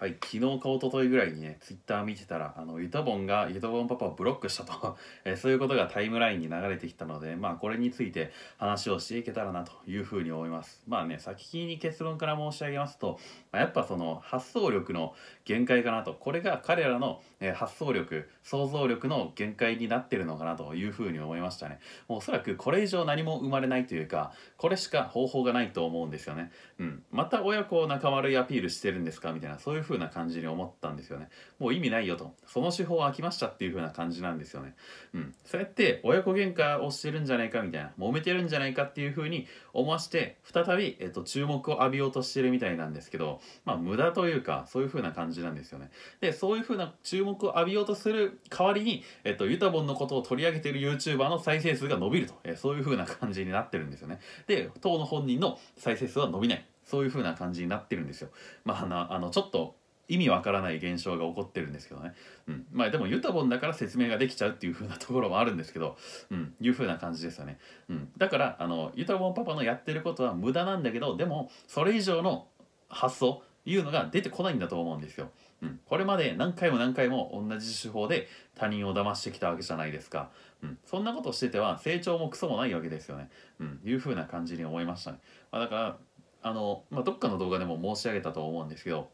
はい、昨日かおとといぐらいにね、ツイッター見てたら、あの、ユタボンが、ユタボンパパをブロックしたと、えー、そういうことがタイムラインに流れてきたので、まあ、これについて話をしていけたらなというふうに思います。まあね、先に結論から申し上げますと、まあ、やっぱその、発想力の限界かなと、これが彼らの、えー、発想力、想像力の限界になってるのかなというふうに思いましたね。もうおそらくこれ以上何も生まれないというか、これしか方法がないと思うんですよね。うん。また親子仲悪いアピールしてるんですかみたいな、そういう風な感じに思ったんですよね。もう意味ないよと。その手法飽きましたっていう風な感じなんですよね。うん。そうやって親子喧嘩をしてるんじゃないかみたいな、揉めてるんじゃないかっていう風に思わして、再び、えっと、注目を浴びようとしてるみたいなんですけど、まあ無駄というか、そういう風な感じなんですよね。で、そういう風な注目を浴びようとする代わりに、えっと、ユタボンのことを取り上げてる YouTuber の再生数が伸びると。えそういう風な感じになってるんですよね。で、当の本人の再生数は伸びない。そういう風な感じになってるんですよ。まあ、あの、あのちょっと意味わからない現象が起こってるんですけどね、うん、まあでもユタボンだから説明ができちゃうっていう風なところもあるんですけど、うん、いう風な感じですよね、うん、だからあのユタボンパパのやってることは無駄なんだけどでもそれ以上の発想いうのが出てこないんだと思うんですよ。うん、これまで何回も何回も同じ手法で他人を騙してきたわけじゃないですか、うん、そんなことしてては成長もクソもないわけですよね、うん、いう風な感じに思いましたね、まあ、だからあの、まあ、どっかの動画でも申し上げたと思うんですけど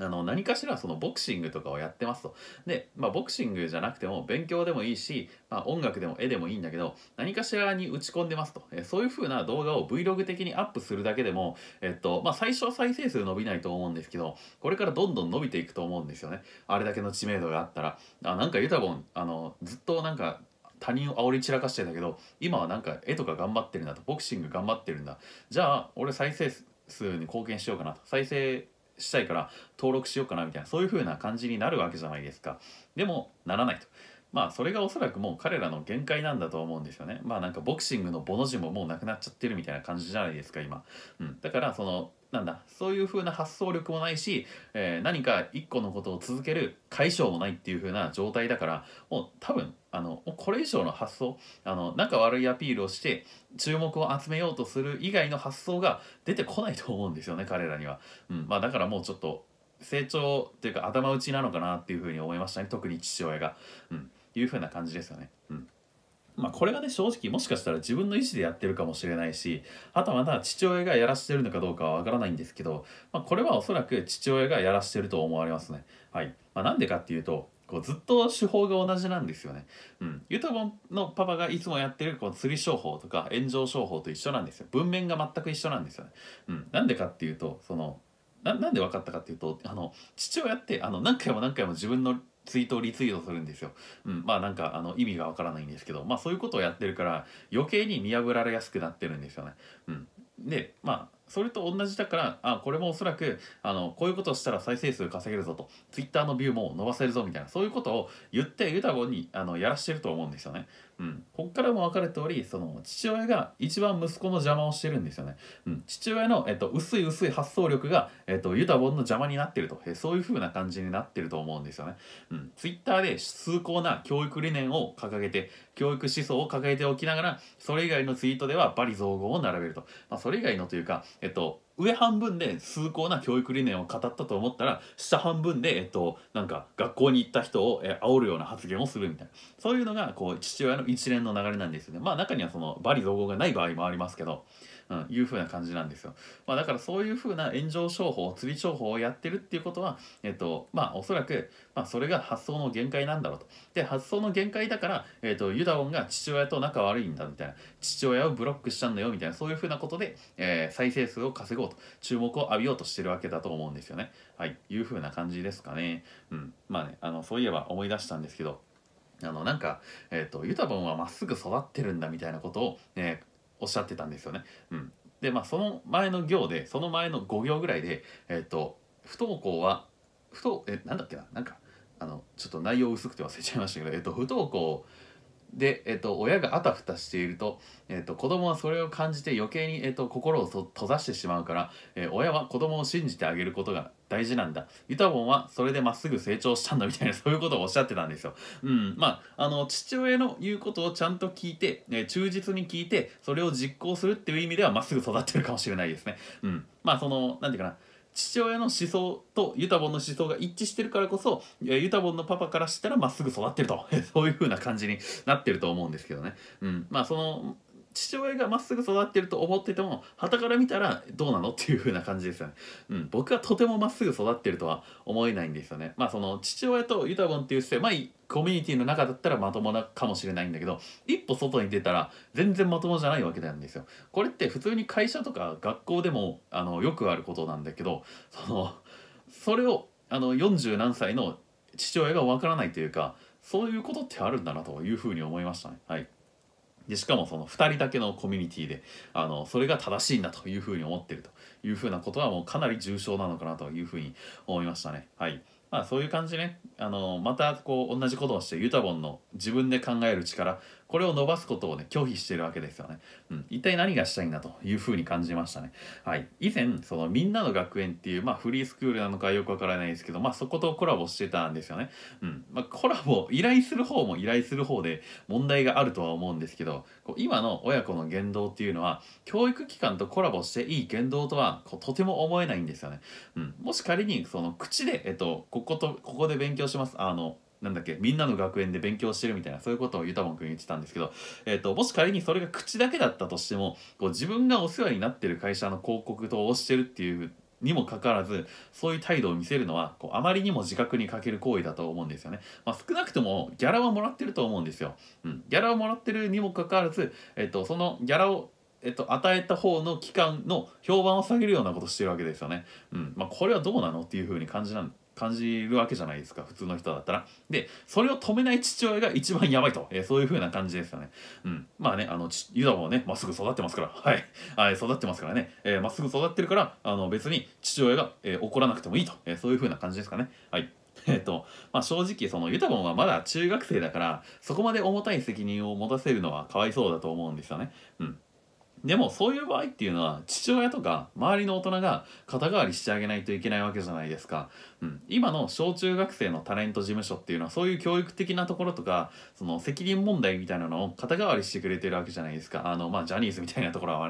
あの何かしらそのボクシングとかをやってますと。で、まあ、ボクシングじゃなくても勉強でもいいし、まあ、音楽でも絵でもいいんだけど何かしらに打ち込んでますと。えそういう風な動画を Vlog 的にアップするだけでも、えっとまあ、最初は再生数伸びないと思うんですけどこれからどんどん伸びていくと思うんですよね。あれだけの知名度があったら。あなんかユタボンあのずっとなんか他人を煽り散らかしてたけど今はなんか絵とか頑張ってるんだとボクシング頑張ってるんだじゃあ俺再生数に貢献しようかなと再生したいから登録しようかなみたいなそういう風な感じになるわけじゃないですかでもならないとまあそれがおそらくもう彼らの限界なんだと思うんですよねまあなんかボクシングのボの字ももうなくなっちゃってるみたいな感じじゃないですか今、うん、だからそのなんだそういう風な発想力もないし、えー、何か一個のことを続ける解消もないっていう風な状態だからもう多分あのこれ以上の発想あの仲悪いアピールをして注目を集めようとする以外の発想が出てこないと思うんですよね彼らには、うんまあ、だからもうちょっと成長というか頭打ちなのかなっていう風に思いましたね特に父親が、うん、いう風な感じですよね。うんまあ、これがね正直もしかしたら自分の意思でやってるかもしれないしあとはまだ父親がやらしてるのかどうかはわからないんですけど、まあ、これはおそらく父親がやらしてると思われますね。はいまあ、なんでかっていうとこうずっと手法が同じなんですよね。うん。ユタボのパパがいつもやってるこう釣り商法とか炎上商法と一緒なんですよ。文面が全く一緒なんですよね。うん。なんでかっていうと、その、ななんで分かったかっていうとあの父親ってあの何回も何回も自分のツイートをリツイートするんですよ。うん、まあなんかあの意味がわからないんですけど、まあそういうことをやってるから余計に見破られやすくなってるんですよね。うん、で、まあそれと同じだからあこれもおそらくあのこういうことをしたら再生数稼げるぞと Twitter のビューも伸ばせるぞみたいなそういうことを言ってユタゴにあのやらしてると思うんですよね。こっからも分かる通りその父親が一番息子の邪魔をしてるんですよね、うん、父親の、えっと、薄い薄い発想力が、えっと、ユタボンの邪魔になってると、えそういう風な感じになってると思うんですよね、うん、Twitter で崇高な教育理念を掲げて教育思想を掲げておきながらそれ以外のツイートでは罵詈雑言を並べると、まあ、それ以外のというかえっと上半分で崇高な教育理念を語ったと思ったら下半分で、えっと、なんか学校に行った人を、え煽るような発言をするみたいなそういうのがこう父親の一連の流れなんですよねまあ中にはその罵詈雑言がない場合もありますけどうん、いう風な感じなんですよ、まあ、だからそういう風な炎上商法釣り商法をやってるっていうことは、えっとまあ、おそらく、まあ、それが発想の限界なんだろうとで発想の限界だから、えっと、ユダオンが父親と仲悪いんだみたいな父親をブロックしちゃうんだよみたいなそういう風なことで、えー、再生数を稼ごうと注目を浴びようとしてるわけだと思うんですよねはいいう風な感じですかねうんまあねあのそういえば思い出したんですけどあのなんか、えーと、とユタボンはまっすぐ育ってるんだみたいなことを、えーおっしゃってたんですよね。うん、でまあその前の行でその前の5行ぐらいで、えーと、不登校は不登えなんだっけななんかあのちょっと内容薄くて忘れちゃいましたけど、えーと、と不登校で、えっと、親があたふたしていると、えっと、子供はそれを感じて余計に、えっと、心を閉ざしてしまうから、えー、親は子供を信じてあげることが大事なんだ。ユタボンはそれでまっすぐ成長したんだみたいな、そういうことをおっしゃってたんですよ。うん。まあ、あの、父親の言うことをちゃんと聞いて、えー、忠実に聞いて、それを実行するっていう意味ではまっすぐ育ってるかもしれないですね。うん。まあ、その、なんていうかな。父親の思想とユタボンの思想が一致してるからこそユタボンのパパからしたらまっすぐ育ってると そういう風な感じになってると思うんですけどね、うん、まあその父親がまっすぐ育ってると思ってても傍から見たらどうなのっていう風な感じですよね。うん、僕はとてもまっすぐ育ってるとは思えないんですよね。まあその父親とユタボンっていう狭いコミュニティの中だったらまともなかもしれないんだけど、一歩外に出たら全然まともじゃないわけなんですよ。これって普通に会社とか学校でもあのよくあることなんだけど、そのそれをあの40何歳の父親がわからないというか、そういうことってあるんだなというふうに思いましたね。はい。でしかもその2人だけのコミュニティであのそれが正しいんだというふうに思ってるというふうなことはもうかなり重症なのかなというふうに思いましたね。はいまあ、そういう感じねあのまたこう同じことをしてユタボンの自分で考える力これを伸ばすことをね、拒否してるわけですよね。うん。一体何がしたいんだというふうに感じましたね。はい。以前、そのみんなの学園っていう、まあフリースクールなのかよくわからないですけど、まあそことコラボしてたんですよね。うん。まあコラボ、依頼する方も依頼する方で問題があるとは思うんですけど、こう今の親子の言動っていうのは、教育機関とコラボしていい言動とはこうとても思えないんですよね。うん。もし仮に、その口で、えっと、ここと、ここで勉強します。あの、なんだっけみんなの学園で勉強してるみたいなそういうことをユタもン君言ってたんですけど、えーと、もし仮にそれが口だけだったとしてもこう自分がお世話になってる会社の広告塔をしてるっていうにもかかわらずそういう態度を見せるのはこうあまりにも自覚に欠ける行為だと思うんですよね、まあ、少なくともギャラはもらってると思うんですよ、うん、ギャラをもらってるにもかかわらず、えっ、ー、と、そのギャラをえっと、与えた方の期間の評判を下げるようなことしてるわけですよね。うんまあ、これはどうなのっていうふうに感じなん感じるわけじゃないですか普通の人だったらでそれを止めない父親が一番やばいと、えー、そういう風な感じですよねうんまあねあのユダもねまっすぐ育ってますから はい、はい、育ってますからねま、えー、っすぐ育ってるからあの別に父親が、えー、怒らなくてもいいと、えー、そういう風な感じですかねはい えっと、まあ、正直、その、ユタボンはまだ中学生だから、そこまで重たい責任を持たせるのはかわいそうだと思うんですよね。うん。でもそういう場合っていうのは父親とか周りの大人が肩代わりしてあげないといけないわけじゃないですか、うん、今の小中学生のタレント事務所っていうのはそういう教育的なところとかその責任問題みたいなのを肩代わりしてくれてるわけじゃないですかあのまあジャニーズみたいなところは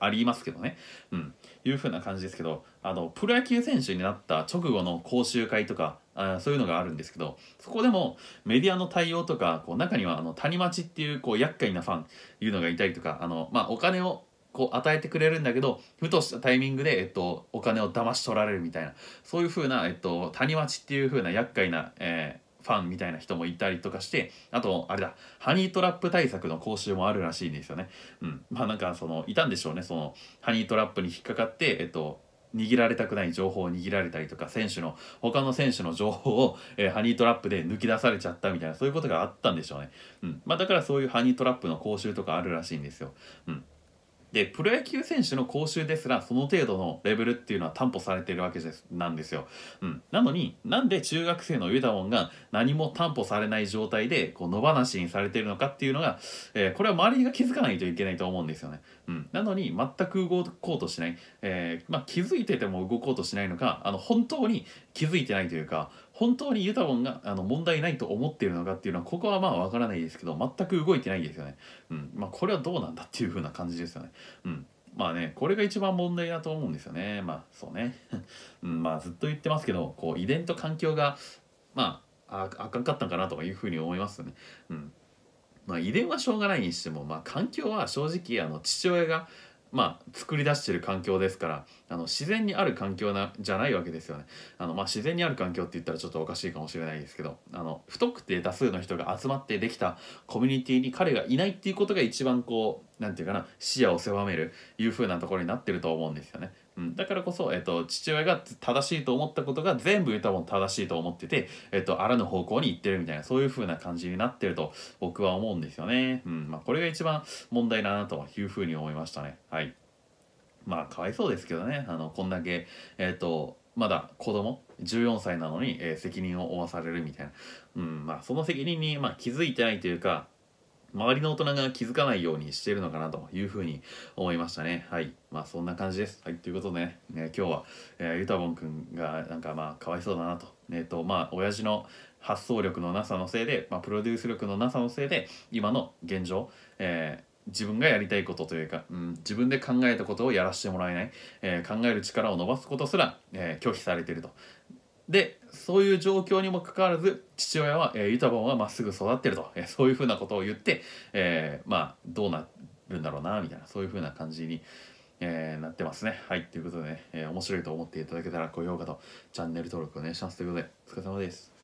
ありますけどねうんいうふうな感じですけどあのプロ野球選手になった直後の講習会とかあそういうのがあるんですけどそこでもメディアの対応とかこう中にはあの谷町っていうこう厄介なファンいうのがいたりとかあの、まあ、お金をこう与えてくれるんだけどふとしたタイミングで、えっと、お金を騙し取られるみたいなそういう風な、えっと、谷町っていう風な厄介な、えー、ファンみたいな人もいたりとかしてあとあれだハニートラップ対策の講習もあるらしいんですよね。うん、まあなんかそのいたんでしょうねそのハニートラップに引っかかって、えっと握られたくない情報を握られたりとか選手の他の選手の情報を、えー、ハニートラップで抜き出されちゃったみたいなそういうことがあったんでしょうね、うんまあ、だからそういうハニートラップの講習とかあるらしいんですよ、うんでプロ野球選手の講習ですらその程度のレベルっていうのは担保されてるわけですなんですよ、うん、なのになんで中学生のユダモンが何も担保されない状態でこう野放しにされてるのかっていうのが、えー、これは周りが気づかないといけないと思うんですよね、うん、なのに全く動こうとしない、えー、まあ、気づいてても動こうとしないのかあの本当に気づいてないというか本当にユタボンがあの問題ないと思っているのかっていうのはここはまあわからないですけど全く動いてないんですよね。うんまあ、これはどうなんだっていう風な感じですよね。うんまあね、これが一番問題だと思うんですよね。まあそうね。うん、まあずっと言ってますけど、こう遺伝と環境が、まあ、ああかんかったんかなというふうに思いますよね。うん。まあ遺伝はしょうがないにしても、まあ環境は正直、あの父親が、まあ、作り出してる環境ですからあの自然にある環境なじゃないわけですよねあの、まあ、自然にある環境って言ったらちょっとおかしいかもしれないですけどあの太くて多数の人が集まってできたコミュニティに彼がいないっていうことが一番こう何て言うかな視野を狭めるいう風なところになってると思うんですよね。うん、だからこそ、えっと、父親が正しいと思ったことが全部たも正しいと思ってて、えっと、あらぬ方向に行ってるみたいなそういう風な感じになってると僕は思うんですよね、うんまあ、これが一番問題だなという風に思いましたねはいまあかわいそうですけどねあのこんだけえっとまだ子供14歳なのに、えー、責任を負わされるみたいな、うんまあ、その責任に、まあ、気づいてないというか周りの大人が気づかないようにしているのかなというふうに思いましたね。はい。まあそんな感じです。はい。ということでね、ね今日は、えー、ゆたぼんくんがなんかまあかわいそうだなと。えっ、ー、とまあ親父の発想力のなさのせいで、まあ、プロデュース力のなさのせいで今の現状、えー自分がやりたいことというか、うん、自分で考えたことをやらせてもらえない、えー、考える力を伸ばすことすら、えー、拒否されているとでそういう状況にもかかわらず父親は、えー、ユタボンはまっすぐ育ってると、えー、そういうふうなことを言って、えー、まあどうなるんだろうなみたいなそういうふうな感じに、えー、なってますね。はいということでね、えー、面白いと思っていただけたら高評価とチャンネル登録お願いしますということでお疲れ様です。